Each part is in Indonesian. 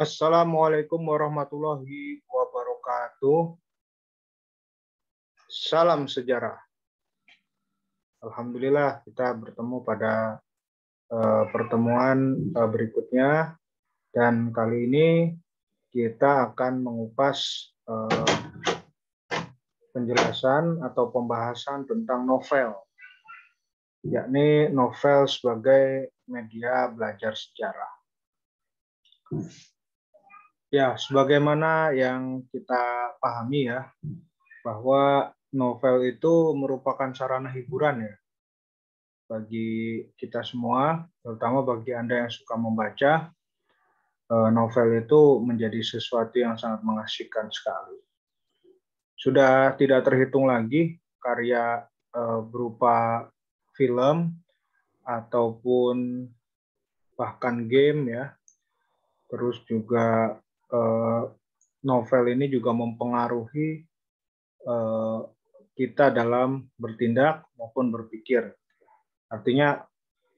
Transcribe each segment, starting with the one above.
Assalamualaikum warahmatullahi wabarakatuh. Salam sejarah. Alhamdulillah kita bertemu pada uh, pertemuan uh, berikutnya dan kali ini kita akan mengupas uh, penjelasan atau pembahasan tentang novel, yakni novel sebagai media belajar sejarah. Ya, sebagaimana yang kita pahami ya, bahwa novel itu merupakan sarana hiburan ya bagi kita semua, terutama bagi Anda yang suka membaca. Eh, novel itu menjadi sesuatu yang sangat mengasihkan sekali. Sudah tidak terhitung lagi karya eh, berupa film ataupun bahkan game ya. Terus juga uh, novel ini juga mempengaruhi uh, kita dalam bertindak maupun berpikir. Artinya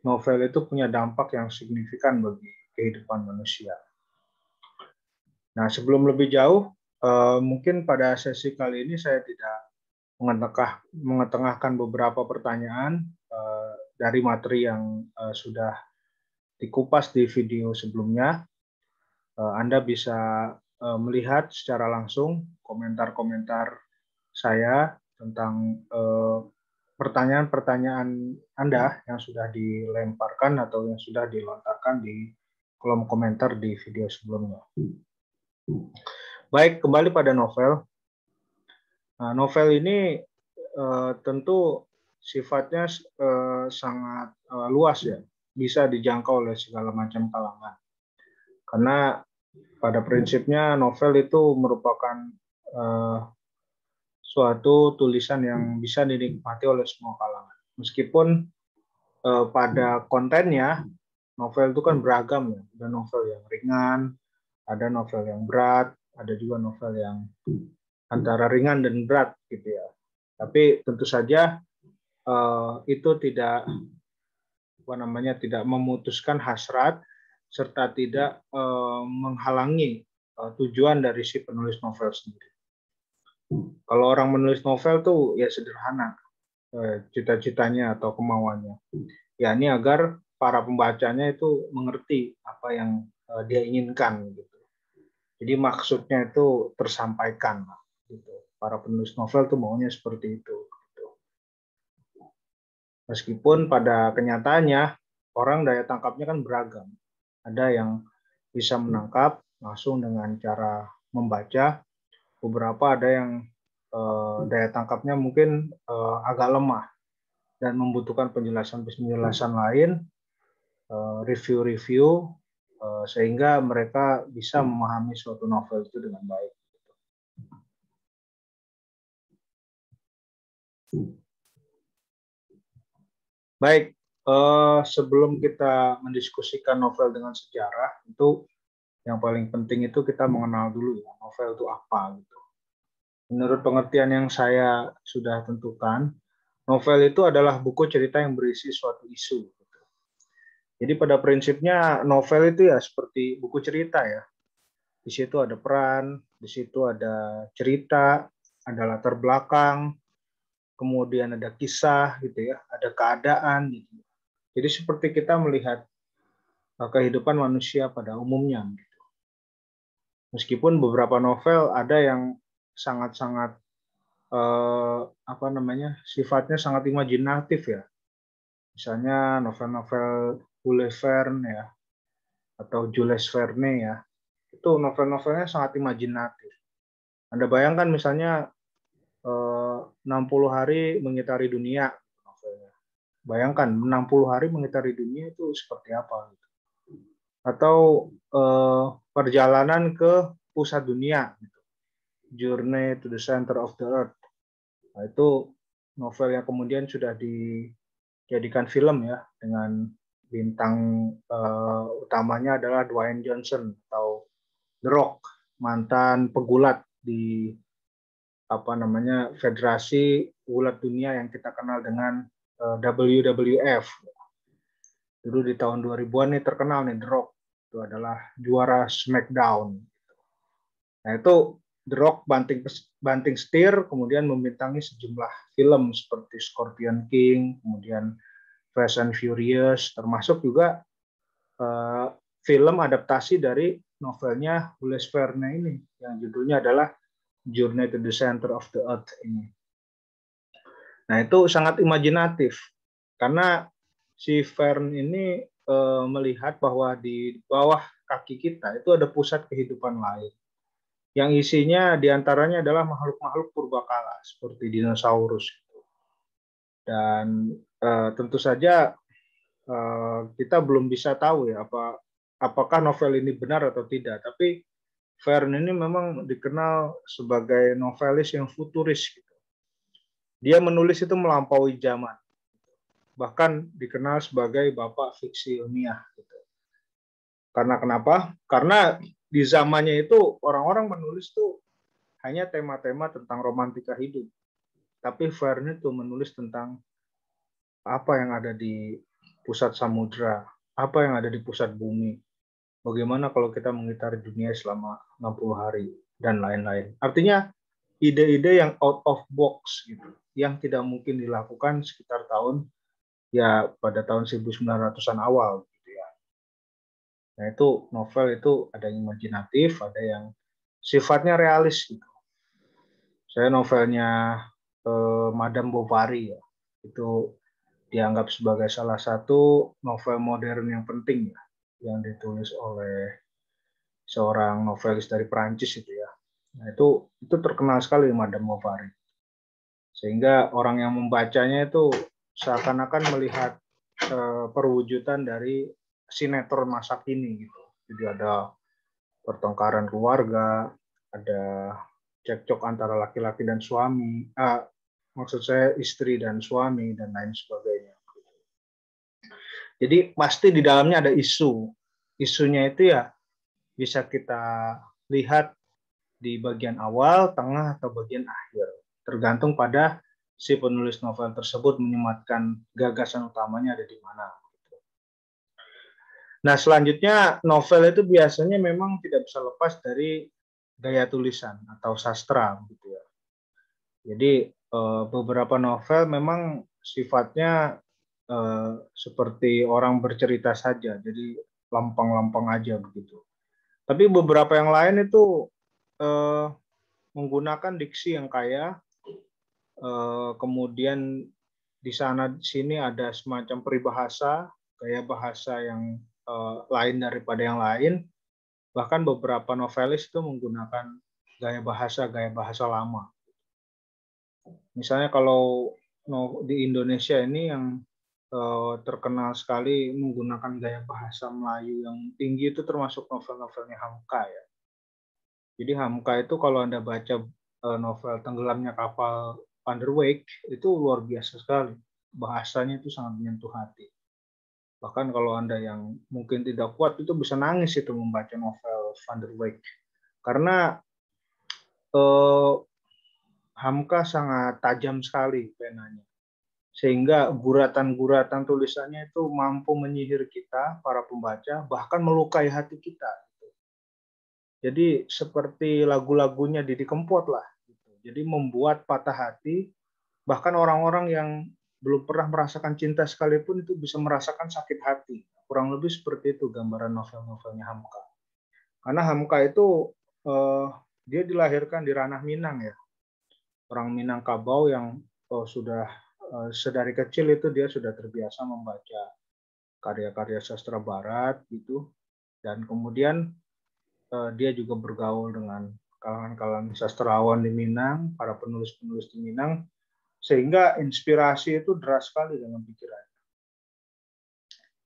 novel itu punya dampak yang signifikan bagi kehidupan manusia. Nah, sebelum lebih jauh, uh, mungkin pada sesi kali ini saya tidak mengetengah, mengetengahkan beberapa pertanyaan uh, dari materi yang uh, sudah dikupas di video sebelumnya. Eh, Anda bisa eh, melihat secara langsung komentar-komentar saya tentang eh, pertanyaan-pertanyaan Anda hmm. yang sudah dilemparkan atau yang sudah dilontarkan di kolom komentar di video sebelumnya. Baik, kembali pada novel. Nah, novel ini eh, tentu sifatnya eh, sangat eh, luas ya, bisa dijangkau oleh segala macam kalangan. Karena pada prinsipnya novel itu merupakan uh, suatu tulisan yang bisa dinikmati oleh semua kalangan. Meskipun uh, pada kontennya novel itu kan beragam ya. Ada novel yang ringan, ada novel yang berat, ada juga novel yang antara ringan dan berat gitu ya. Tapi tentu saja uh, itu tidak apa namanya tidak memutuskan hasrat serta tidak eh, menghalangi eh, tujuan dari si penulis novel sendiri. Kalau orang menulis novel tuh ya sederhana eh, cita-citanya atau kemauannya. Ya ini agar para pembacanya itu mengerti apa yang dia inginkan gitu. Jadi maksudnya itu tersampaikan gitu. Para penulis novel tuh maunya seperti itu. Gitu. Meskipun pada kenyataannya orang daya tangkapnya kan beragam ada yang bisa menangkap langsung dengan cara membaca, beberapa ada yang eh, daya tangkapnya mungkin eh, agak lemah dan membutuhkan penjelasan-penjelasan lain, eh, review-review eh, sehingga mereka bisa memahami suatu novel itu dengan baik. Baik, Uh, sebelum kita mendiskusikan novel dengan sejarah, itu yang paling penting itu kita mengenal dulu ya novel itu apa gitu. Menurut pengertian yang saya sudah tentukan, novel itu adalah buku cerita yang berisi suatu isu. Gitu. Jadi pada prinsipnya novel itu ya seperti buku cerita ya. Di situ ada peran, di situ ada cerita, ada latar belakang, kemudian ada kisah gitu ya, ada keadaan gitu. Jadi seperti kita melihat eh, kehidupan manusia pada umumnya. Gitu. Meskipun beberapa novel ada yang sangat-sangat eh, apa namanya sifatnya sangat imajinatif ya. Misalnya novel-novel Jules Verne ya atau Jules Verne ya. Itu novel-novelnya sangat imajinatif. Anda bayangkan misalnya eh, 60 hari mengitari dunia Bayangkan 60 hari mengitari dunia itu seperti apa gitu. Atau eh, perjalanan ke pusat dunia gitu. Journey to the Center of the Earth. Nah, itu novel yang kemudian sudah dijadikan film ya dengan bintang uh, utamanya adalah Dwayne Johnson atau The Rock, mantan pegulat di apa namanya Federasi Gulat Dunia yang kita kenal dengan WWF. Dulu di tahun 2000-an nih terkenal nih The Rock. Itu adalah juara SmackDown. Nah itu The Rock banting banting setir, kemudian membintangi sejumlah film seperti Scorpion King, kemudian Fast and Furious, termasuk juga uh, film adaptasi dari novelnya Jules Verne ini, yang judulnya adalah Journey to the Center of the Earth ini. Nah itu sangat imajinatif karena si Fern ini e, melihat bahwa di bawah kaki kita itu ada pusat kehidupan lain yang isinya diantaranya adalah makhluk-makhluk purbakala seperti dinosaurus gitu. dan e, tentu saja e, kita belum bisa tahu ya apa apakah novel ini benar atau tidak tapi Fern ini memang dikenal sebagai novelis yang futuris gitu dia menulis itu melampaui zaman. Bahkan dikenal sebagai bapak fiksi ilmiah. Gitu. Karena kenapa? Karena di zamannya itu orang-orang menulis tuh hanya tema-tema tentang romantika hidup. Tapi Verne itu menulis tentang apa yang ada di pusat samudra, apa yang ada di pusat bumi, bagaimana kalau kita mengitari dunia selama 60 hari, dan lain-lain. Artinya ide-ide yang out of box gitu, yang tidak mungkin dilakukan sekitar tahun ya pada tahun 1900-an awal gitu ya. Nah, itu novel itu ada yang imajinatif, ada yang sifatnya realis gitu. Saya novelnya eh, Madame Bovary ya. Itu dianggap sebagai salah satu novel modern yang penting ya yang ditulis oleh seorang novelis dari Prancis itu ya Nah, itu itu terkenal sekali Madame Bovary. Sehingga orang yang membacanya itu seakan-akan melihat e, perwujudan dari sinetron masa kini gitu. Jadi ada pertengkaran keluarga, ada cekcok antara laki-laki dan suami, ah, maksud saya istri dan suami dan lain sebagainya. Jadi pasti di dalamnya ada isu. Isunya itu ya bisa kita lihat di bagian awal, tengah, atau bagian akhir, tergantung pada si penulis novel tersebut menyematkan gagasan utamanya ada di mana. Gitu. Nah, selanjutnya novel itu biasanya memang tidak bisa lepas dari gaya tulisan atau sastra gitu ya. Jadi eh, beberapa novel memang sifatnya eh, seperti orang bercerita saja, jadi lampang-lampang aja begitu. Tapi beberapa yang lain itu eh, menggunakan diksi yang kaya, eh, kemudian di sana sini ada semacam peribahasa, gaya bahasa yang eh, lain daripada yang lain. Bahkan beberapa novelis itu menggunakan gaya bahasa gaya bahasa lama. Misalnya kalau di Indonesia ini yang eh, terkenal sekali menggunakan gaya bahasa Melayu yang tinggi itu termasuk novel-novelnya Hamka ya. Jadi Hamka itu kalau Anda baca eh, novel Tenggelamnya Kapal Underwake itu luar biasa sekali. Bahasanya itu sangat menyentuh hati. Bahkan kalau Anda yang mungkin tidak kuat itu bisa nangis itu membaca novel Van der Underwake. Karena eh, Hamka sangat tajam sekali penanya. Sehingga guratan-guratan tulisannya itu mampu menyihir kita, para pembaca, bahkan melukai hati kita jadi seperti lagu-lagunya Didi Kempot lah. Gitu. Jadi membuat patah hati, bahkan orang-orang yang belum pernah merasakan cinta sekalipun itu bisa merasakan sakit hati. Kurang lebih seperti itu gambaran novel-novelnya Hamka. Karena Hamka itu eh, dia dilahirkan di ranah Minang ya. Orang Minangkabau yang oh, sudah eh, sedari kecil itu dia sudah terbiasa membaca karya-karya sastra barat gitu. Dan kemudian Eh, dia juga bergaul dengan kalangan-kalangan sastrawan di Minang, para penulis-penulis di Minang, sehingga inspirasi itu deras sekali dengan pikirannya.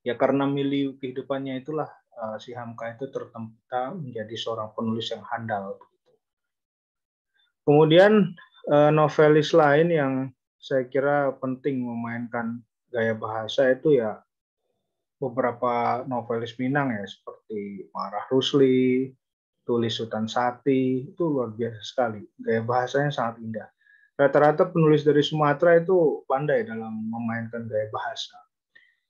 Ya karena milih kehidupannya itulah eh, si Hamka itu tertempa menjadi seorang penulis yang handal. Kemudian eh, novelis lain yang saya kira penting memainkan gaya bahasa itu ya beberapa novelis Minang ya seperti Marah Rusli, tulis Sultan Sati itu luar biasa sekali. Gaya bahasanya sangat indah. Rata-rata penulis dari Sumatera itu pandai dalam memainkan gaya bahasa.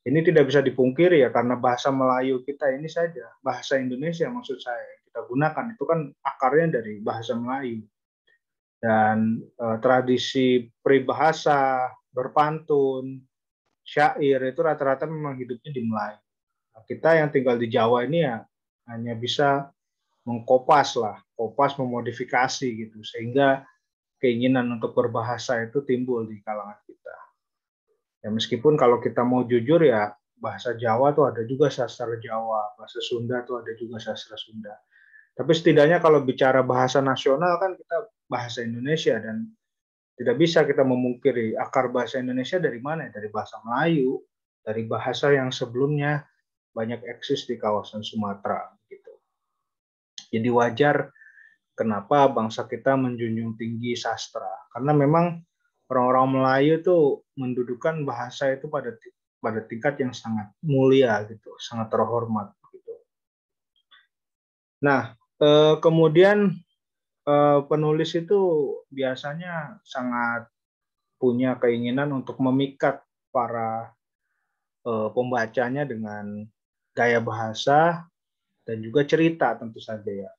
Ini tidak bisa dipungkiri ya karena bahasa Melayu kita ini saja, bahasa Indonesia maksud saya kita gunakan itu kan akarnya dari bahasa Melayu. Dan eh, tradisi peribahasa, berpantun, syair itu rata-rata memang hidupnya di Melayu. Nah, kita yang tinggal di Jawa ini ya hanya bisa mengkopas lah, kopas memodifikasi gitu sehingga keinginan untuk berbahasa itu timbul di kalangan kita. Ya meskipun kalau kita mau jujur ya bahasa Jawa tuh ada juga sastra Jawa, bahasa Sunda tuh ada juga sastra Sunda. Tapi setidaknya kalau bicara bahasa nasional kan kita bahasa Indonesia dan tidak bisa kita memungkiri akar bahasa Indonesia dari mana? Ya? Dari bahasa Melayu, dari bahasa yang sebelumnya banyak eksis di kawasan Sumatera gitu. Jadi wajar kenapa bangsa kita menjunjung tinggi sastra karena memang orang-orang Melayu itu mendudukan bahasa itu pada pada tingkat yang sangat mulia gitu, sangat terhormat gitu. Nah, eh, kemudian Eh, penulis itu biasanya sangat punya keinginan untuk memikat para eh, pembacanya dengan gaya bahasa dan juga cerita tentu saja ya.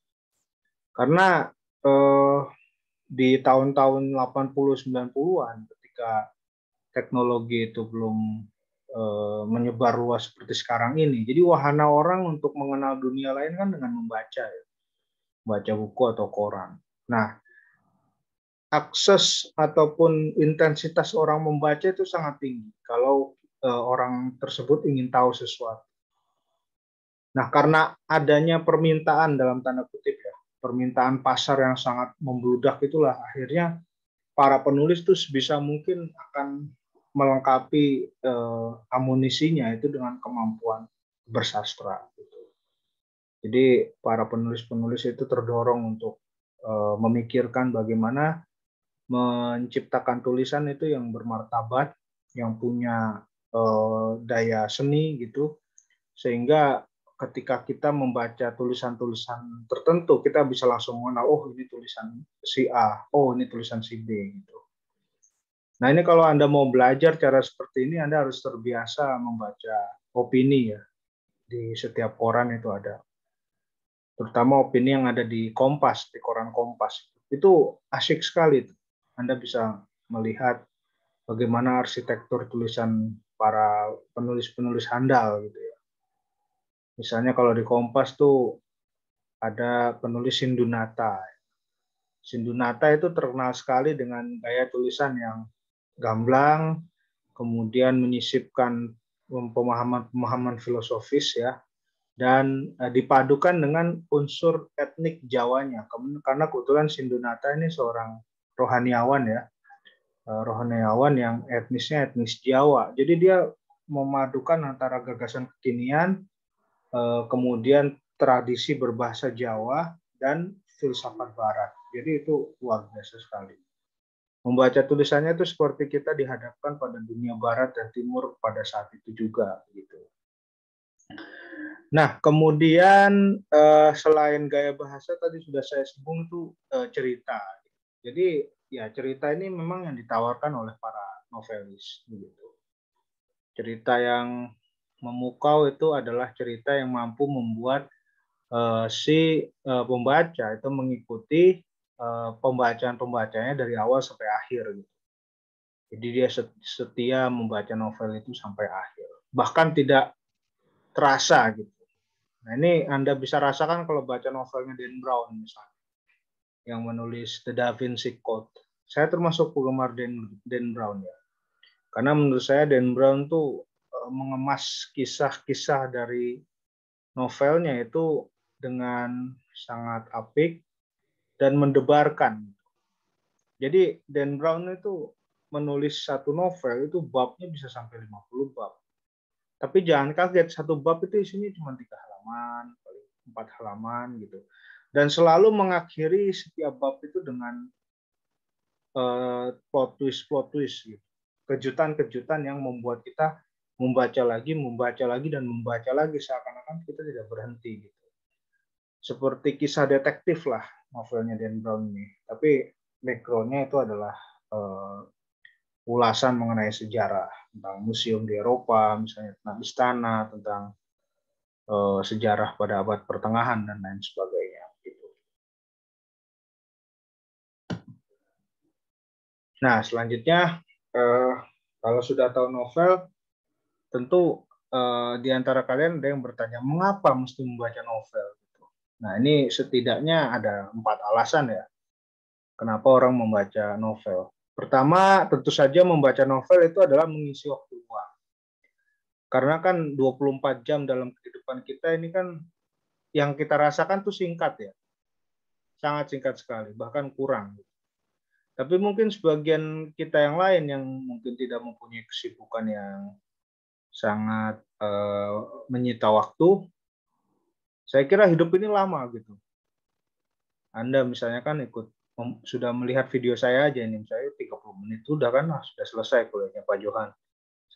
Karena eh, di tahun-tahun 80-90-an ketika teknologi itu belum eh, menyebar luas seperti sekarang ini. Jadi wahana orang untuk mengenal dunia lain kan dengan membaca ya baca buku atau koran. Nah, akses ataupun intensitas orang membaca itu sangat tinggi kalau eh, orang tersebut ingin tahu sesuatu. Nah, karena adanya permintaan dalam tanda kutip ya, permintaan pasar yang sangat membludak itulah akhirnya para penulis tuh sebisa mungkin akan melengkapi eh, amunisinya itu dengan kemampuan bersastra gitu. Jadi para penulis-penulis itu terdorong untuk uh, memikirkan bagaimana menciptakan tulisan itu yang bermartabat, yang punya uh, daya seni gitu, sehingga ketika kita membaca tulisan-tulisan tertentu kita bisa langsung mengenal oh ini tulisan si A, oh ini tulisan si B gitu. Nah ini kalau anda mau belajar cara seperti ini anda harus terbiasa membaca opini ya di setiap koran itu ada terutama opini yang ada di Kompas, di koran Kompas. Itu asyik sekali. Anda bisa melihat bagaimana arsitektur tulisan para penulis-penulis handal gitu ya. Misalnya kalau di Kompas tuh ada penulis Sindunata. Sindunata itu terkenal sekali dengan gaya tulisan yang gamblang, kemudian menyisipkan pemahaman-pemahaman filosofis ya dan eh, dipadukan dengan unsur etnik Jawanya. Karena kebetulan Sindunata ini seorang rohaniawan ya, eh, rohaniawan yang etnisnya etnis Jawa. Jadi dia memadukan antara gagasan kekinian, eh, kemudian tradisi berbahasa Jawa dan filsafat Barat. Jadi itu luar biasa sekali. Membaca tulisannya itu seperti kita dihadapkan pada dunia Barat dan Timur pada saat itu juga gitu. Nah, kemudian uh, selain gaya bahasa tadi sudah saya sebut itu uh, cerita. Jadi ya cerita ini memang yang ditawarkan oleh para novelis begitu. Cerita yang memukau itu adalah cerita yang mampu membuat uh, si eh, pembaca itu mengikuti pembacaan pembacanya dari awal sampai akhir gitu. Jadi dia setia membaca novel itu sampai akhir. Bahkan tidak terasa gitu Nah ini Anda bisa rasakan kalau baca novelnya Dan Brown misalnya, yang menulis The Da Vinci Code. Saya termasuk penggemar Dan, Dan Brown ya, karena menurut saya Dan Brown tuh e, mengemas kisah-kisah dari novelnya itu dengan sangat apik dan mendebarkan. Jadi Dan Brown itu menulis satu novel itu babnya bisa sampai 50 bab. Tapi jangan kaget, satu bab itu isinya cuma tiga halaman, paling empat halaman gitu. Dan selalu mengakhiri setiap bab itu dengan uh, plot twist, plot twist gitu. Kejutan-kejutan yang membuat kita membaca lagi, membaca lagi dan membaca lagi seakan-akan kita tidak berhenti gitu. Seperti kisah detektif lah novelnya Dan Brown ini. Tapi backgroundnya itu adalah uh, ulasan mengenai sejarah tentang museum di Eropa, misalnya tentang istana, tentang Eh, sejarah pada abad pertengahan dan lain sebagainya gitu. Nah, selanjutnya eh, kalau sudah tahu novel tentu eh, di antara kalian ada yang bertanya mengapa mesti membaca novel gitu. Nah, ini setidaknya ada empat alasan ya kenapa orang membaca novel. Pertama, tentu saja membaca novel itu adalah mengisi waktu luang karena kan 24 jam dalam kehidupan kita ini kan yang kita rasakan tuh singkat ya. Sangat singkat sekali, bahkan kurang. Tapi mungkin sebagian kita yang lain yang mungkin tidak mempunyai kesibukan yang sangat uh, menyita waktu, saya kira hidup ini lama gitu. Anda misalnya kan ikut sudah melihat video saya aja ini misalnya 30 menit sudah kan sudah selesai kuliahnya Pak Johan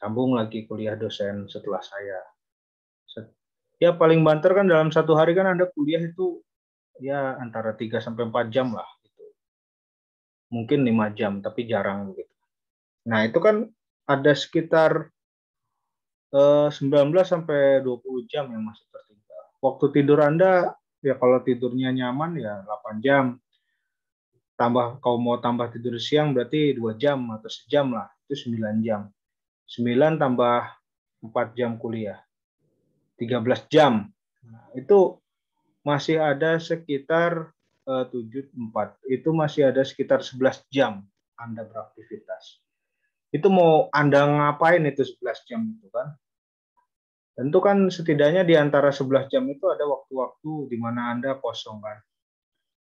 sambung lagi kuliah dosen setelah saya. Ya paling banter kan dalam satu hari kan Anda kuliah itu ya antara 3 sampai 4 jam lah gitu. Mungkin 5 jam tapi jarang gitu. Nah, itu kan ada sekitar eh, 19 sampai 20 jam yang masih tertinggal. Waktu tidur Anda ya kalau tidurnya nyaman ya 8 jam. Tambah kalau mau tambah tidur siang berarti 2 jam atau sejam lah, itu 9 jam 9 tambah 4 jam kuliah. 13 jam. Nah, itu masih ada sekitar eh, tujuh empat Itu masih ada sekitar 11 jam Anda beraktivitas. Itu mau Anda ngapain itu 11 jam itu kan? Tentu kan setidaknya di antara 11 jam itu ada waktu-waktu di mana Anda kosong kan.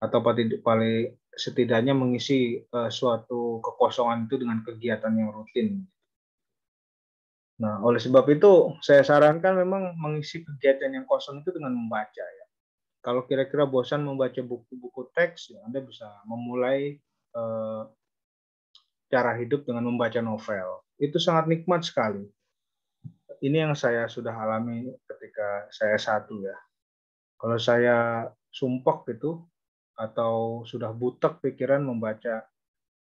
Atau paling setidaknya mengisi uh, suatu kekosongan itu dengan kegiatan yang rutin. Nah, oleh sebab itu saya sarankan memang mengisi kegiatan yang kosong itu dengan membaca ya. Kalau kira-kira bosan membaca buku-buku teks, ya Anda bisa memulai eh, cara hidup dengan membaca novel. Itu sangat nikmat sekali. Ini yang saya sudah alami ketika saya satu ya. Kalau saya sumpek gitu atau sudah butek pikiran membaca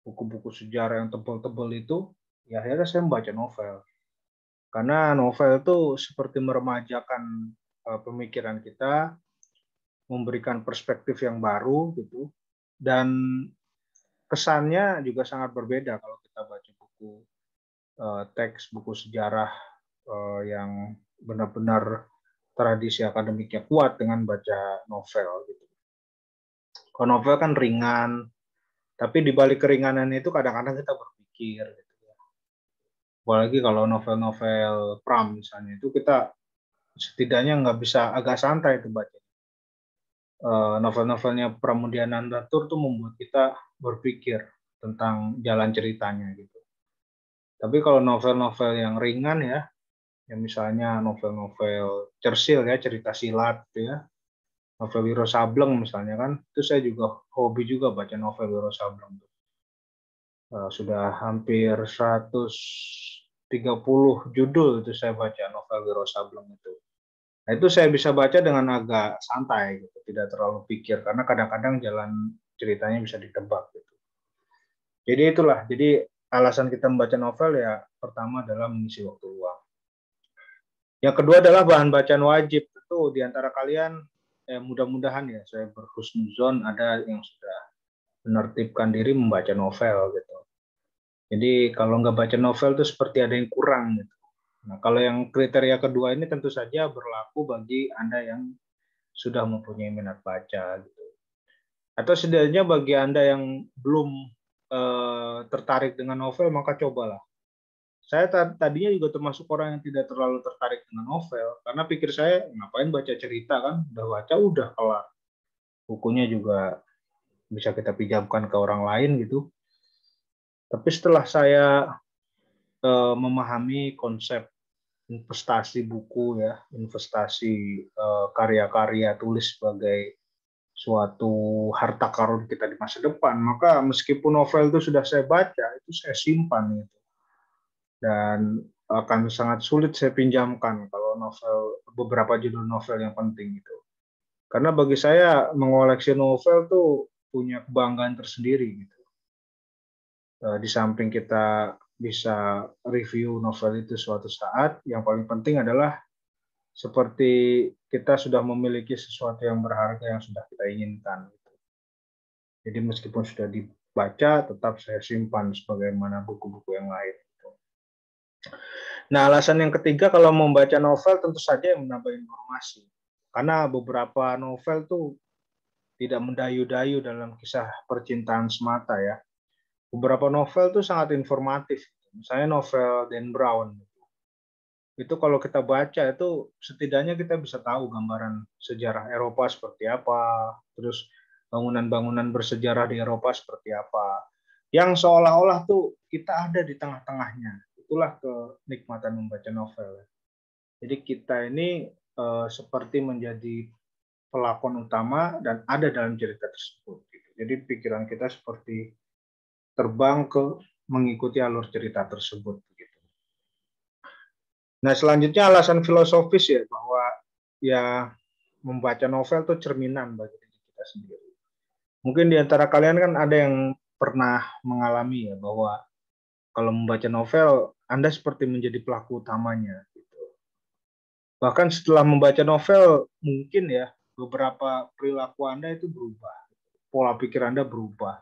buku-buku sejarah yang tebal-tebal itu, ya akhirnya saya membaca novel karena novel itu seperti meremajakan eh, pemikiran kita, memberikan perspektif yang baru gitu, dan kesannya juga sangat berbeda kalau kita baca buku eh, teks buku sejarah eh, yang benar-benar tradisi akademiknya kuat dengan baca novel gitu. Kalau novel kan ringan, tapi di balik keringanan itu kadang-kadang kita berpikir. Gitu apalagi kalau novel-novel Pram misalnya itu kita setidaknya nggak bisa agak santai itu baca eh, novel-novelnya pramudiana Nandatur tuh membuat kita berpikir tentang jalan ceritanya gitu tapi kalau novel-novel yang ringan ya yang misalnya novel-novel cersil ya cerita silat ya novel Wiro Sableng misalnya kan itu saya juga hobi juga baca novel Wiro Sableng eh, sudah hampir 100 30 judul itu saya baca novel Wiro Sableng itu. Nah itu saya bisa baca dengan agak santai gitu, tidak terlalu pikir karena kadang-kadang jalan ceritanya bisa ditebak gitu. Jadi itulah, jadi alasan kita membaca novel ya pertama adalah mengisi waktu luang. Yang kedua adalah bahan bacaan wajib. itu di antara kalian eh, mudah-mudahan ya saya berhusnuzon ada yang sudah menertibkan diri membaca novel gitu. Jadi kalau nggak baca novel itu seperti ada yang kurang gitu. Nah, kalau yang kriteria kedua ini tentu saja berlaku bagi Anda yang sudah mempunyai minat baca gitu. Atau setidaknya bagi Anda yang belum eh, tertarik dengan novel maka cobalah. Saya tadinya juga termasuk orang yang tidak terlalu tertarik dengan novel karena pikir saya ngapain baca cerita kan, udah baca udah kelar. Bukunya juga bisa kita pinjamkan ke orang lain gitu. Tapi setelah saya uh, memahami konsep investasi buku ya, investasi karya eh, karya-karya tulis sebagai suatu harta karun kita di masa depan, maka meskipun novel itu sudah saya baca, itu saya simpan itu. Dan akan sangat sulit saya pinjamkan kalau novel beberapa judul novel yang penting itu. Karena bagi saya mengoleksi novel tuh punya kebanggaan tersendiri gitu. Eh, di samping kita bisa review novel itu suatu saat, yang paling penting adalah seperti kita sudah memiliki sesuatu yang berharga yang sudah kita inginkan. Gitu. Jadi meskipun sudah dibaca, tetap saya simpan sebagaimana buku-buku yang lain. Gitu. Nah, alasan yang ketiga kalau membaca novel tentu saja yang menambah informasi. Karena beberapa novel tuh tidak mendayu-dayu dalam kisah percintaan semata ya beberapa novel tuh sangat informatif. Misalnya novel Dan Brown. Itu kalau kita baca itu setidaknya kita bisa tahu gambaran sejarah Eropa seperti apa, terus bangunan-bangunan bersejarah di Eropa seperti apa. Yang seolah-olah tuh kita ada di tengah-tengahnya. Itulah kenikmatan membaca novel. Jadi kita ini eh, seperti menjadi pelakon utama dan ada dalam cerita tersebut. Gitu. Jadi pikiran kita seperti terbang ke mengikuti alur cerita tersebut. Gitu. Nah selanjutnya alasan filosofis ya bahwa ya membaca novel itu cerminan bagi diri kita sendiri. Mungkin di antara kalian kan ada yang pernah mengalami ya bahwa kalau membaca novel Anda seperti menjadi pelaku utamanya gitu. Bahkan setelah membaca novel mungkin ya beberapa perilaku Anda itu berubah. Pola pikir Anda berubah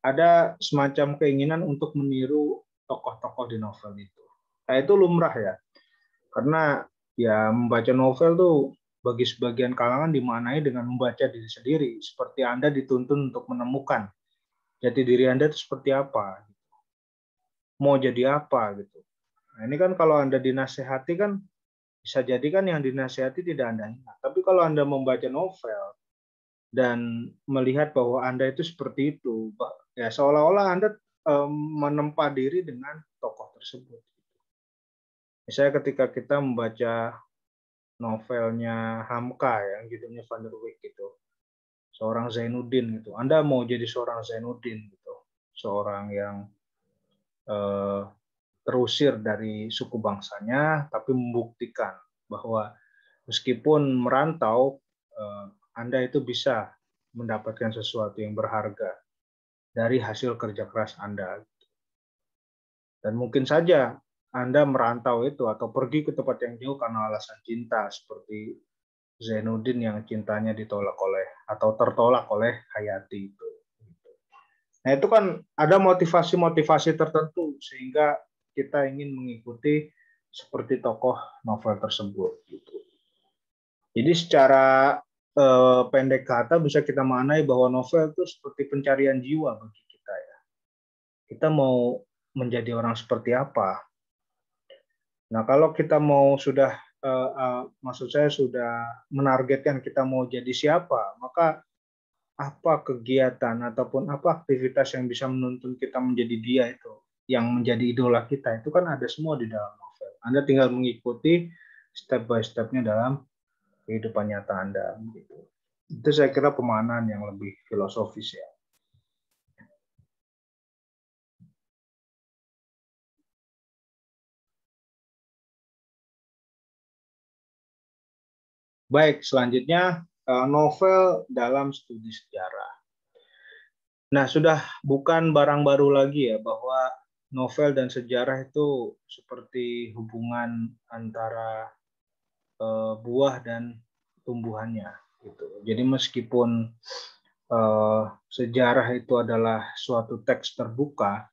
ada semacam keinginan untuk meniru tokoh-tokoh di novel itu. Nah, itu lumrah ya. Karena ya membaca novel tuh bagi sebagian kalangan dimaknai dengan membaca diri sendiri, seperti Anda dituntun untuk menemukan jati diri Anda itu seperti apa, mau jadi apa gitu. Nah, ini kan kalau Anda dinasehati kan bisa jadi kan yang dinasehati tidak Anda ingat. Tapi kalau Anda membaca novel dan melihat bahwa Anda itu seperti itu, Ya seolah-olah Anda eh, menempa diri dengan tokoh tersebut. Misalnya ketika kita membaca novelnya Hamka yang judulnya Van der Wijk gitu. Seorang Zainuddin gitu. Anda mau jadi seorang Zainuddin gitu. Seorang yang eh, terusir dari suku bangsanya tapi membuktikan bahwa meskipun merantau eh, Anda itu bisa mendapatkan sesuatu yang berharga dari hasil kerja keras Anda. Dan mungkin saja Anda merantau itu atau pergi ke tempat yang jauh karena alasan cinta seperti Zainuddin yang cintanya ditolak oleh atau tertolak oleh Hayati itu. Nah itu kan ada motivasi-motivasi tertentu sehingga kita ingin mengikuti seperti tokoh novel tersebut. Gitu. Jadi secara Eh, pendek kata bisa kita manai bahwa novel itu seperti pencarian jiwa bagi kita ya. Kita mau menjadi orang seperti apa? Nah, kalau kita mau sudah uh, uh, maksud saya sudah menargetkan kita mau jadi siapa, maka apa kegiatan ataupun apa aktivitas yang bisa menuntun kita menjadi dia itu yang menjadi idola kita itu kan ada semua di dalam novel. Anda tinggal mengikuti step by stepnya dalam kehidupan nyata Anda. Gitu. Itu saya kira pemahaman yang lebih filosofis ya. Baik, selanjutnya eh, novel dalam studi sejarah. Nah, sudah bukan barang baru lagi ya bahwa novel dan sejarah itu seperti hubungan antara uh, buah dan tumbuhannya gitu. Jadi meskipun uh, sejarah itu adalah suatu teks terbuka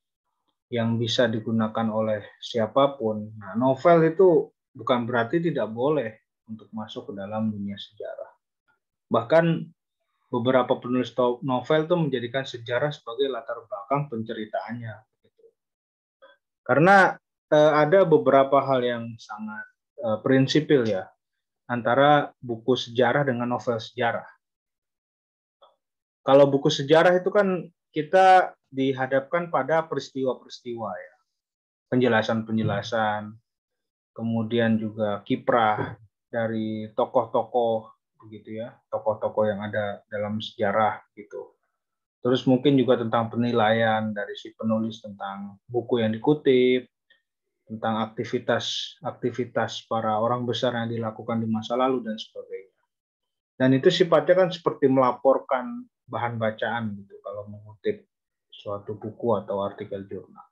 yang bisa digunakan oleh siapapun. Nah, novel itu bukan berarti tidak boleh untuk masuk ke dalam dunia sejarah. Bahkan beberapa penulis novel itu menjadikan sejarah sebagai latar belakang penceritaannya. Gitu. Karena eh, ada beberapa hal yang sangat prinsipil ya antara buku sejarah dengan novel sejarah. Kalau buku sejarah itu kan kita dihadapkan pada peristiwa-peristiwa ya. Penjelasan-penjelasan, kemudian juga kiprah dari tokoh-tokoh begitu ya, tokoh-tokoh yang ada dalam sejarah gitu. Terus mungkin juga tentang penilaian dari si penulis tentang buku yang dikutip, tentang aktivitas-aktivitas para orang besar yang dilakukan di masa lalu dan sebagainya. Dan itu sifatnya kan seperti melaporkan bahan bacaan gitu kalau mengutip suatu buku atau artikel jurnal.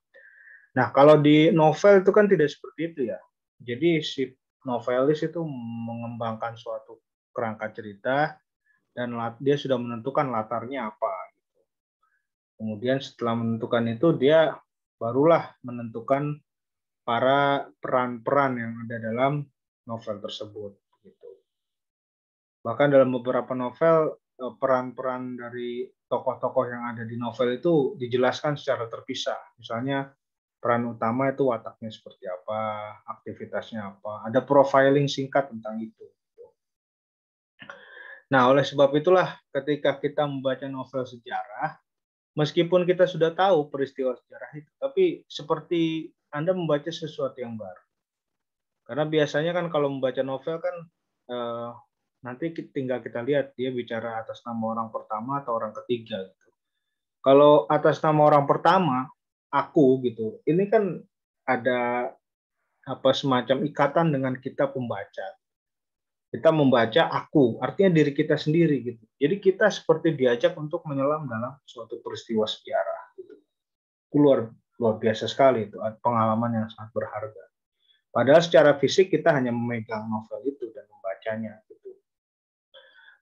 Nah, kalau di novel itu kan tidak seperti itu ya. Jadi si novelis itu mengembangkan suatu kerangka cerita dan dia sudah menentukan latarnya apa gitu. Kemudian setelah menentukan itu dia barulah menentukan para peran-peran yang ada dalam novel tersebut. Gitu. Bahkan dalam beberapa novel, eh, peran-peran dari tokoh-tokoh yang ada di novel itu dijelaskan secara terpisah. Misalnya peran utama itu wataknya seperti apa, aktivitasnya apa. Ada profiling singkat tentang itu. Gitu. Nah, oleh sebab itulah ketika kita membaca novel sejarah, meskipun kita sudah tahu peristiwa sejarah itu, tapi seperti anda membaca sesuatu yang baru. Karena biasanya kan kalau membaca novel kan eh, nanti tinggal kita lihat dia bicara atas nama orang pertama atau orang ketiga gitu. Kalau atas nama orang pertama, aku gitu. Ini kan ada apa semacam ikatan dengan kita pembaca. Kita membaca aku, artinya diri kita sendiri gitu. Jadi kita seperti diajak untuk menyelam dalam suatu peristiwa sejarah. Gitu. Keluar luar biasa sekali itu pengalaman yang sangat berharga. Padahal secara fisik kita hanya memegang novel itu dan membacanya gitu.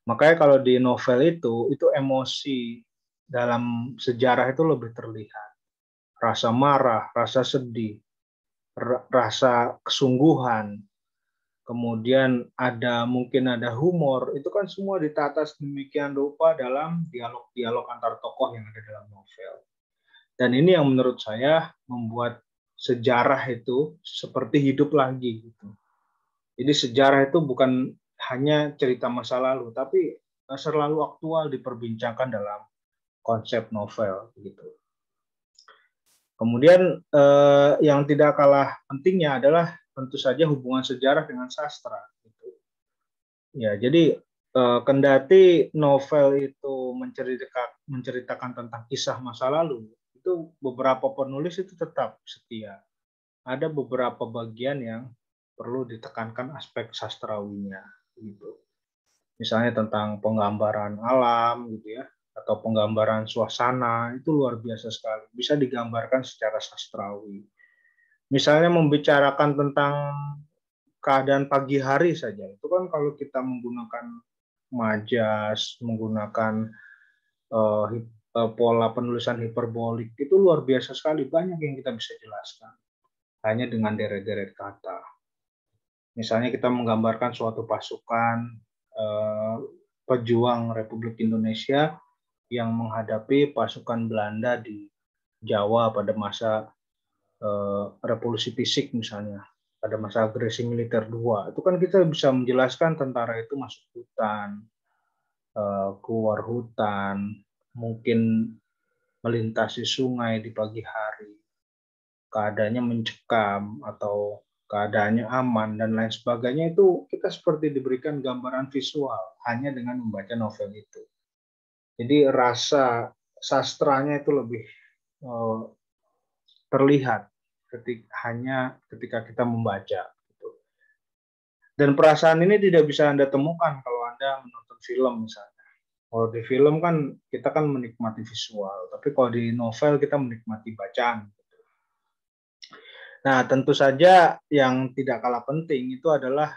Makanya kalau di novel itu itu emosi dalam sejarah itu lebih terlihat. Rasa marah, rasa sedih, rasa kesungguhan, kemudian ada mungkin ada humor, itu kan semua ditata sedemikian rupa dalam dialog-dialog antar tokoh yang ada dalam novel. Dan ini yang menurut saya membuat sejarah itu seperti hidup lagi. Gitu. Jadi sejarah itu bukan hanya cerita masa lalu, tapi selalu aktual diperbincangkan dalam konsep novel. Gitu. Kemudian eh, yang tidak kalah pentingnya adalah tentu saja hubungan sejarah dengan sastra. Gitu. Ya, jadi eh, kendati novel itu menceritakan, menceritakan tentang kisah masa lalu, itu beberapa penulis itu tetap setia. Ada beberapa bagian yang perlu ditekankan aspek sastrawinya gitu. Misalnya tentang penggambaran alam gitu ya atau penggambaran suasana itu luar biasa sekali. Bisa digambarkan secara sastrawi. Misalnya membicarakan tentang keadaan pagi hari saja. Itu kan kalau kita menggunakan majas, menggunakan uh, Eh, pola penulisan hiperbolik itu luar biasa sekali banyak yang kita bisa jelaskan hanya dengan deret-deret kata misalnya kita menggambarkan suatu pasukan eh, pejuang Republik Indonesia yang menghadapi pasukan Belanda di Jawa pada masa eh, revolusi fisik misalnya pada masa agresi militer dua itu kan kita bisa menjelaskan tentara itu masuk hutan eh, keluar hutan mungkin melintasi sungai di pagi hari, keadaannya mencekam atau keadaannya aman dan lain sebagainya itu kita seperti diberikan gambaran visual hanya dengan membaca novel itu. Jadi rasa sastranya itu lebih eh, terlihat ketika hanya ketika kita membaca. Gitu. Dan perasaan ini tidak bisa anda temukan kalau anda menonton film misalnya kalau di film kan kita kan menikmati visual, tapi kalau di novel kita menikmati bacaan. Gitu. Nah, tentu saja yang tidak kalah penting itu adalah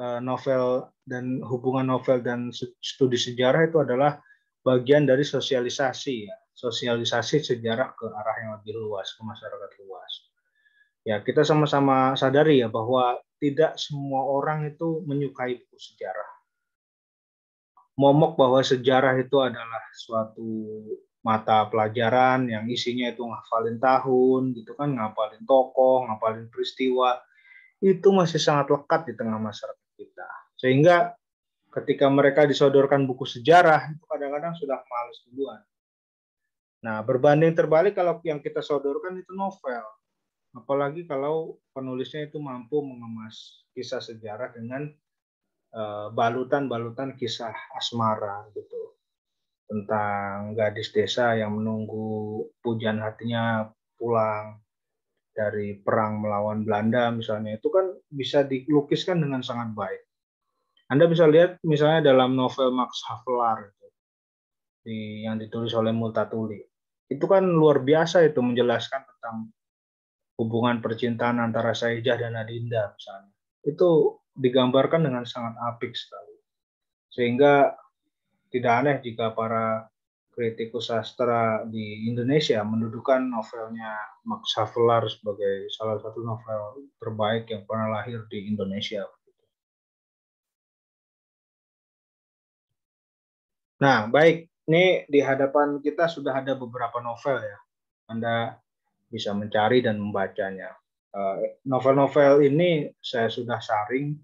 eh, novel dan hubungan novel dan studi sejarah itu adalah bagian dari sosialisasi ya sosialisasi sejarah ke arah yang lebih luas ke masyarakat luas ya kita sama-sama sadari ya bahwa tidak semua orang itu menyukai buku sejarah momok bahwa sejarah itu adalah suatu mata pelajaran yang isinya itu ngafalin tahun gitu kan ngapalin tokoh ngapalin peristiwa itu masih sangat lekat di tengah masyarakat kita sehingga ketika mereka disodorkan buku sejarah itu kadang-kadang sudah males duluan nah berbanding terbalik kalau yang kita sodorkan itu novel apalagi kalau penulisnya itu mampu mengemas kisah sejarah dengan Eh, balutan-balutan kisah asmara gitu tentang gadis desa yang menunggu pujian hatinya pulang dari perang melawan Belanda misalnya itu kan bisa dilukiskan dengan sangat baik. Anda bisa lihat misalnya dalam novel Max Havelaar itu, di, yang ditulis oleh Multatuli. Itu kan luar biasa itu menjelaskan tentang hubungan percintaan antara Saijah dan Adinda misalnya. Itu digambarkan dengan sangat apik sekali. Sehingga tidak aneh jika para kritikus sastra di Indonesia mendudukan novelnya Max Havelaar sebagai salah satu novel terbaik yang pernah lahir di Indonesia. Nah, baik. Ini di hadapan kita sudah ada beberapa novel ya. Anda bisa mencari dan membacanya. Eh, novel-novel ini saya sudah saring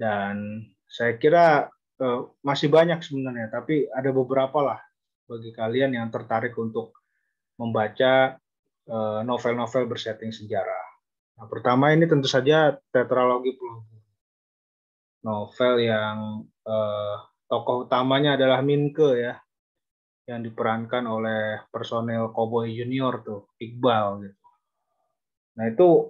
dan saya kira eh, masih banyak sebenarnya, tapi ada beberapa lah bagi kalian yang tertarik untuk membaca eh, novel-novel bersetting sejarah. Nah, pertama ini tentu saja tetralogi Novel yang eh, tokoh utamanya adalah Minke ya, yang diperankan oleh personel Cowboy Junior tuh, Iqbal gitu. Nah itu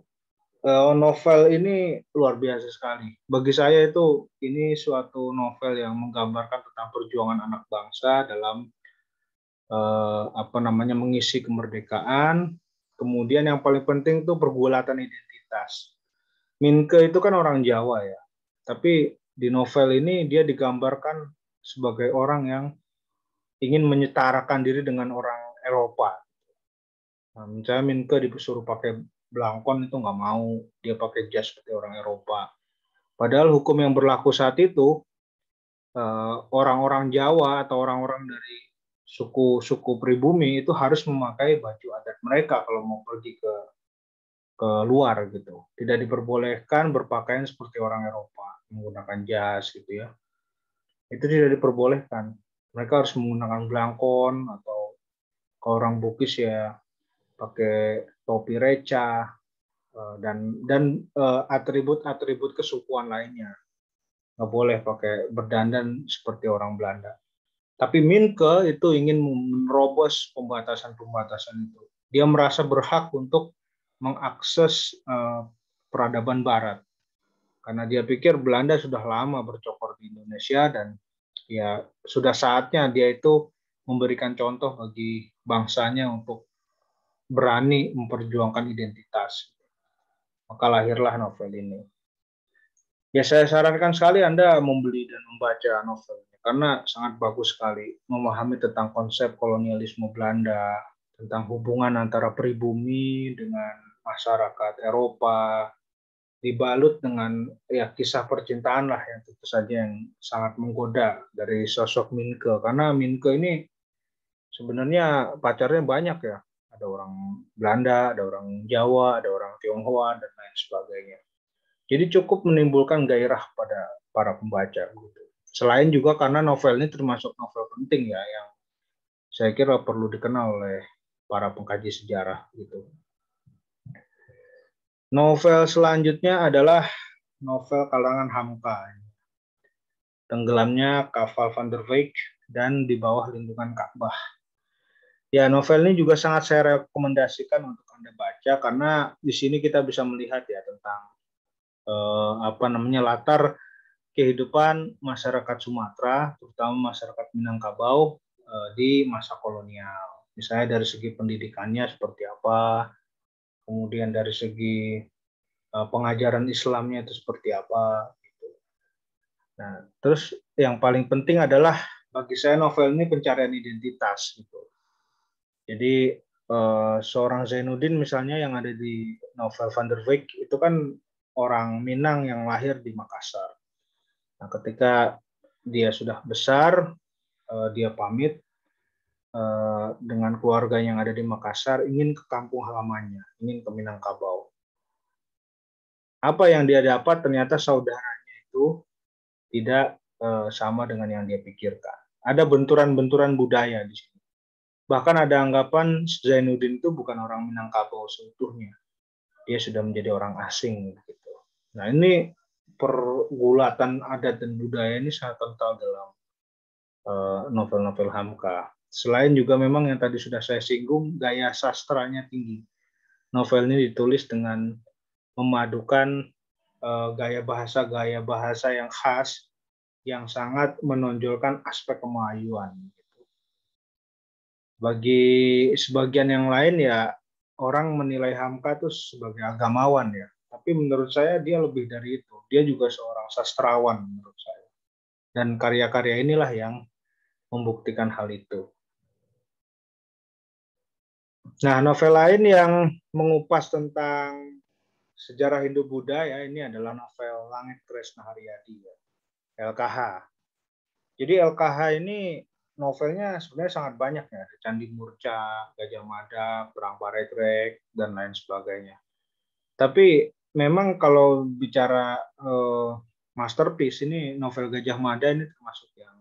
eh, novel ini luar biasa sekali. Bagi saya itu ini suatu novel yang menggambarkan tentang perjuangan anak bangsa dalam eh, apa namanya mengisi kemerdekaan. Kemudian yang paling penting itu pergulatan identitas. Minke itu kan orang Jawa ya, tapi di novel ini dia digambarkan sebagai orang yang ingin menyetarakan diri dengan orang Eropa. Nah, misalnya Minke disuruh pakai Belangkon itu nggak mau dia pakai jas seperti orang Eropa. Padahal hukum yang berlaku saat itu eh, orang-orang Jawa atau orang-orang dari suku-suku pribumi itu harus memakai baju adat mereka kalau mau pergi ke ke luar gitu. Tidak diperbolehkan berpakaian seperti orang Eropa menggunakan jas gitu ya. Itu tidak diperbolehkan. Mereka harus menggunakan belangkon atau kalau orang Bugis ya pakai topi reca eh, dan dan eh, atribut-atribut kesukuan lainnya. Nggak boleh pakai berdandan seperti orang Belanda. Tapi Minke itu ingin menerobos pembatasan-pembatasan itu. Dia merasa berhak untuk mengakses eh, peradaban Barat karena dia pikir Belanda sudah lama bercokor di Indonesia dan ya sudah saatnya dia itu memberikan contoh bagi bangsanya untuk berani memperjuangkan identitas. Maka lahirlah novel ini. Ya saya sarankan sekali Anda membeli dan membaca novelnya karena sangat bagus sekali memahami tentang konsep kolonialisme Belanda, tentang hubungan antara pribumi dengan masyarakat Eropa, dibalut dengan ya kisah percintaan lah yang tentu saja yang sangat menggoda dari sosok Minke karena Minke ini sebenarnya pacarnya banyak ya ada orang Belanda, ada orang Jawa, ada orang Tionghoa dan lain sebagainya. Jadi cukup menimbulkan gairah pada para pembaca gitu. Selain juga karena novel ini termasuk novel penting ya yang saya kira perlu dikenal oleh para pengkaji sejarah gitu. Novel selanjutnya adalah novel kalangan Hamka. Tenggelamnya Kapal van der Weyck dan di bawah lindungan Ka'bah Ya, novel ini juga sangat saya rekomendasikan untuk Anda baca karena di sini kita bisa melihat ya tentang eh, apa namanya latar kehidupan masyarakat Sumatera, terutama masyarakat Minangkabau eh, di masa kolonial. Misalnya dari segi pendidikannya seperti apa, kemudian dari segi eh, pengajaran Islamnya itu seperti apa gitu. Nah, terus yang paling penting adalah bagi saya novel ini pencarian identitas gitu jadi uh, seorang Zainuddin misalnya yang ada di novel Van der Weyck itu kan orang Minang yang lahir di Makassar. Nah, ketika dia sudah besar, uh, dia pamit uh, dengan keluarga yang ada di Makassar, ingin ke kampung halamannya, ingin ke Minangkabau. Apa yang dia dapat ternyata saudaranya itu tidak sama dengan yang dia pikirkan. Ada benturan-benturan budaya di situ. Bahkan ada anggapan Zainuddin itu bukan orang Minangkabau seutuhnya. Dia sudah menjadi orang asing gitu. Nah, ini pergulatan adat dan budaya ini sangat kental dalam eh, novel-novel uh, Hamka. Selain juga memang yang tadi sudah saya singgung, gaya sastranya tinggi. Novel ini ditulis dengan memadukan eh, gaya bahasa gaya bahasa yang khas yang sangat menonjolkan aspek kemayuan bagi sebagian yang lain ya orang menilai Hamka itu sebagai agamawan ya. Tapi menurut saya dia lebih dari itu. Dia juga seorang sastrawan menurut saya. Dan karya-karya inilah yang membuktikan hal itu. Nah, novel lain yang mengupas tentang sejarah Hindu Buddha ya ini adalah novel Langit Kresna Haryadi ya. LKH. Jadi LKH ini novelnya sebenarnya sangat banyak ya. Candi Murca, Gajah Mada, Perang Paretrek, dan lain sebagainya. Tapi memang kalau bicara uh, masterpiece ini novel Gajah Mada ini termasuk yang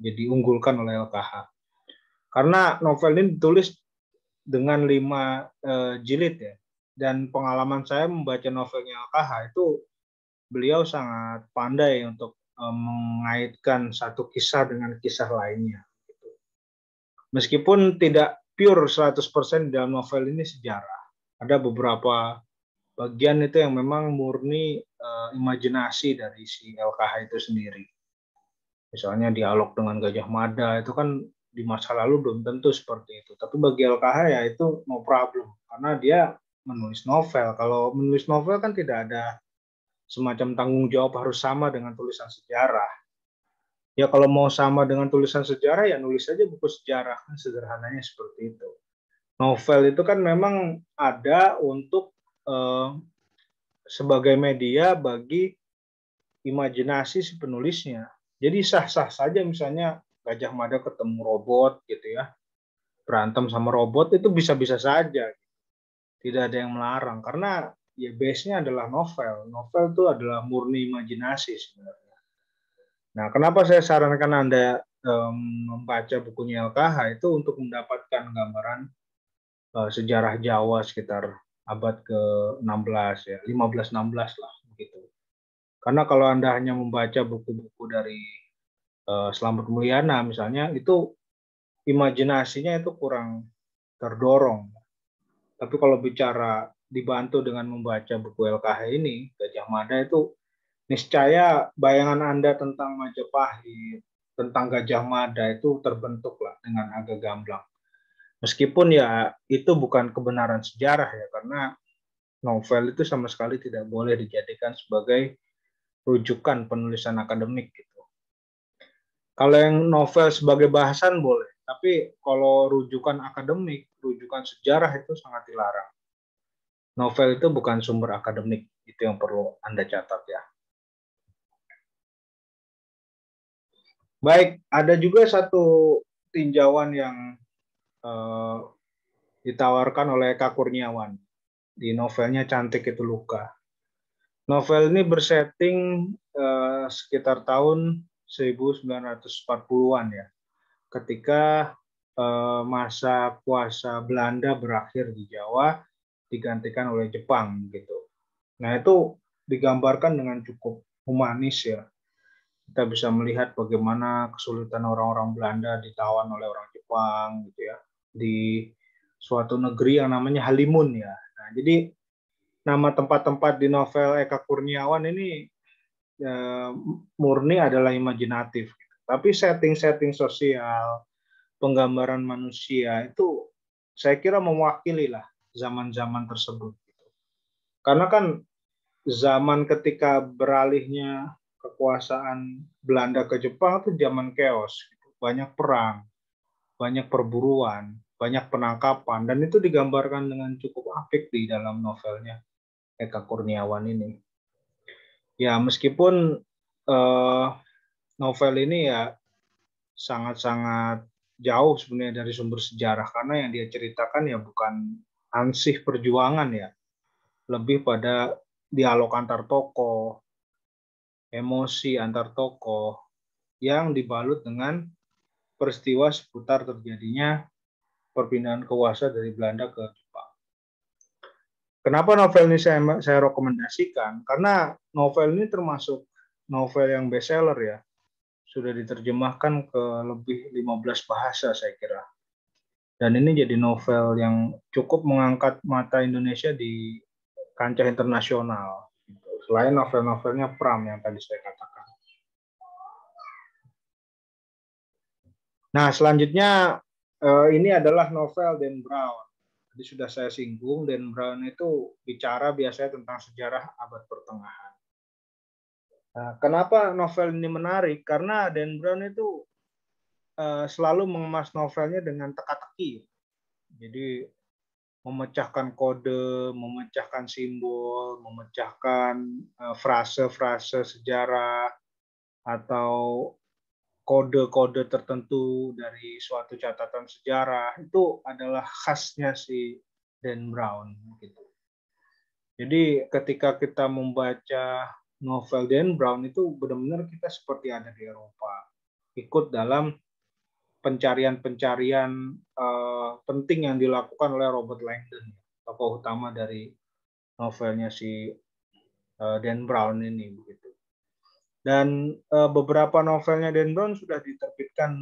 jadi unggulkan oleh LKH. Karena novel ini ditulis dengan lima uh, jilid ya. Dan pengalaman saya membaca novelnya LKH itu beliau sangat pandai untuk eh, mengaitkan satu kisah dengan kisah lainnya. Meskipun tidak pure 100% dalam novel ini sejarah. Ada beberapa bagian itu yang memang murni uh, imajinasi dari si LKH itu sendiri. Misalnya dialog dengan Gajah Mada itu kan di masa lalu belum tentu seperti itu. Tapi bagi LKH ya itu no problem karena dia menulis novel. Kalau menulis novel kan tidak ada semacam tanggung jawab harus sama dengan tulisan sejarah ya kalau mau sama dengan tulisan sejarah ya nulis saja buku sejarah kan sederhananya seperti itu novel itu kan memang ada untuk eh, sebagai media bagi imajinasi si penulisnya jadi sah-sah saja misalnya Gajah Mada ketemu robot gitu ya berantem sama robot itu bisa-bisa saja tidak ada yang melarang karena ya base-nya adalah novel novel itu adalah murni imajinasi sebenarnya Nah, kenapa saya sarankan Anda um, membaca bukunya LKH itu untuk mendapatkan gambaran uh, sejarah Jawa sekitar abad ke-16 ya, 15-16 lah begitu. Karena kalau Anda hanya membaca buku-buku dari uh, eh, Slamet Mulyana misalnya itu imajinasinya itu kurang terdorong. Tapi kalau bicara dibantu dengan membaca buku LKH ini, Gajah Mada itu niscaya bayangan Anda tentang Majapahit, tentang Gajah Mada itu terbentuklah dengan agak gamblang. Meskipun ya itu bukan kebenaran sejarah ya, karena novel itu sama sekali tidak boleh dijadikan sebagai rujukan penulisan akademik gitu. Kalau yang novel sebagai bahasan boleh, tapi kalau rujukan akademik, rujukan sejarah itu sangat dilarang. Novel itu bukan sumber akademik, itu yang perlu Anda catat ya. Baik, ada juga satu tinjauan yang uh, ditawarkan oleh Kak Kurniawan di novelnya Cantik Itu Luka. Novel ini bersetting uh, sekitar tahun 1940-an ya, ketika uh, masa kuasa Belanda berakhir di Jawa digantikan oleh Jepang gitu. Nah itu digambarkan dengan cukup humanis ya, kita bisa melihat bagaimana kesulitan orang-orang Belanda ditawan oleh orang Jepang gitu ya di suatu negeri yang namanya Halimun ya. Nah, jadi nama tempat-tempat di novel Eka Kurniawan ini ya, murni adalah imajinatif. Gitu. Tapi setting-setting sosial, penggambaran manusia itu saya kira mewakili lah zaman-zaman tersebut. Gitu. Karena kan zaman ketika beralihnya kekuasaan Belanda ke Jepang itu zaman chaos, gitu. banyak perang, banyak perburuan, banyak penangkapan, dan itu digambarkan dengan cukup apik di dalam novelnya Eka Kurniawan ini. Ya meskipun eh, novel ini ya sangat-sangat jauh sebenarnya dari sumber sejarah karena yang dia ceritakan ya bukan ansih perjuangan ya, lebih pada dialog antar tokoh, emosi antar tokoh yang dibalut dengan peristiwa seputar terjadinya perpindahan kuasa dari Belanda ke Jepang. Kenapa novel ini saya, saya rekomendasikan? Karena novel ini termasuk novel yang bestseller ya. Sudah diterjemahkan ke lebih 15 bahasa saya kira. Dan ini jadi novel yang cukup mengangkat mata Indonesia di kancah internasional selain novel-novelnya Pram yang tadi saya katakan. Nah, selanjutnya eh, ini adalah novel Dan Brown. Tadi sudah saya singgung, Dan Brown itu bicara biasanya tentang sejarah abad pertengahan. Nah, kenapa novel ini menarik? Karena Dan Brown itu eh, selalu mengemas novelnya dengan teka-teki. Jadi memecahkan kode, memecahkan simbol, memecahkan eh, frase-frase sejarah atau kode-kode tertentu dari suatu catatan sejarah itu adalah khasnya si Dan Brown gitu. Jadi ketika kita membaca novel Dan Brown itu benar-benar kita seperti ada di Eropa, ikut dalam pencarian-pencarian uh, penting yang dilakukan oleh Robert Langdon, tokoh utama dari novelnya si uh, Dan Brown ini begitu. Dan uh, beberapa novelnya Dan Brown sudah diterbitkan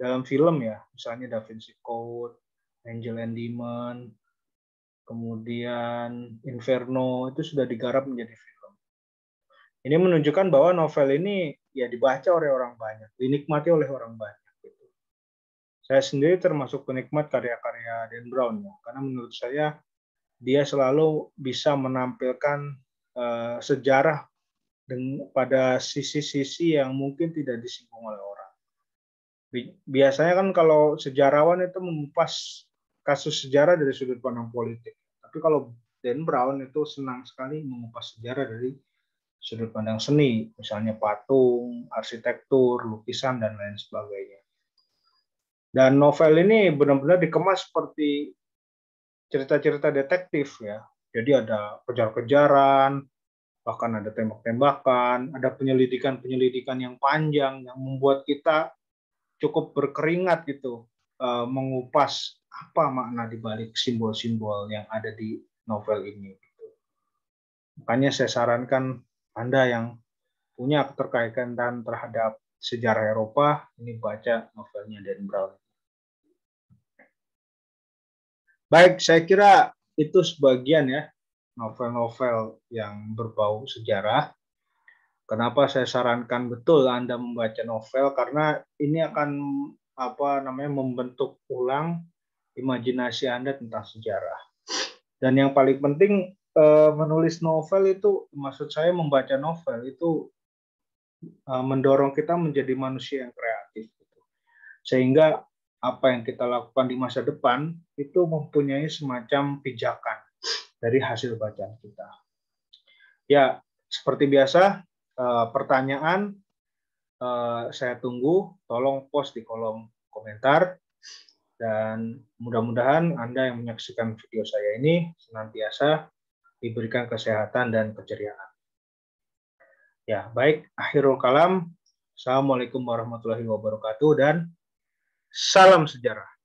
dalam film ya, misalnya Da Vinci Code, Angel and Demon, kemudian Inferno itu sudah digarap menjadi film. Ini menunjukkan bahwa novel ini ya dibaca oleh orang banyak, dinikmati oleh orang banyak saya sendiri termasuk penikmat karya-karya Dan Brown ya, karena menurut saya dia selalu bisa menampilkan uh, sejarah pada sisi-sisi yang mungkin tidak disinggung oleh orang. Biasanya kan kalau sejarawan itu mengupas kasus sejarah dari sudut pandang politik. Tapi kalau Dan Brown itu senang sekali mengupas sejarah dari sudut pandang seni, misalnya patung, arsitektur, lukisan, dan lain sebagainya. Dan novel ini benar-benar dikemas seperti cerita-cerita detektif ya. Jadi ada kejar-kejaran, bahkan ada tembak-tembakan, ada penyelidikan-penyelidikan yang panjang yang membuat kita cukup berkeringat gitu eh, mengupas apa makna dibalik simbol-simbol yang ada di novel ini. Gitu. Makanya saya sarankan Anda yang punya keterkaitan dan terhadap sejarah Eropa, ini baca novelnya Dan Brown. Baik, saya kira itu sebagian ya novel-novel yang berbau sejarah. Kenapa saya sarankan betul Anda membaca novel karena ini akan apa namanya membentuk ulang imajinasi Anda tentang sejarah. Dan yang paling penting eh, menulis novel itu maksud saya membaca novel itu Eh, mendorong kita menjadi manusia yang kreatif gitu. sehingga apa yang kita lakukan di masa depan itu mempunyai semacam pijakan dari hasil bacaan kita ya seperti biasa eh, pertanyaan eh, saya tunggu tolong post di kolom komentar dan mudah-mudahan Anda yang menyaksikan video saya ini senantiasa diberikan kesehatan dan keceriaan. Ya, baik. Akhirul kalam. Assalamualaikum warahmatullahi wabarakatuh dan salam sejarah.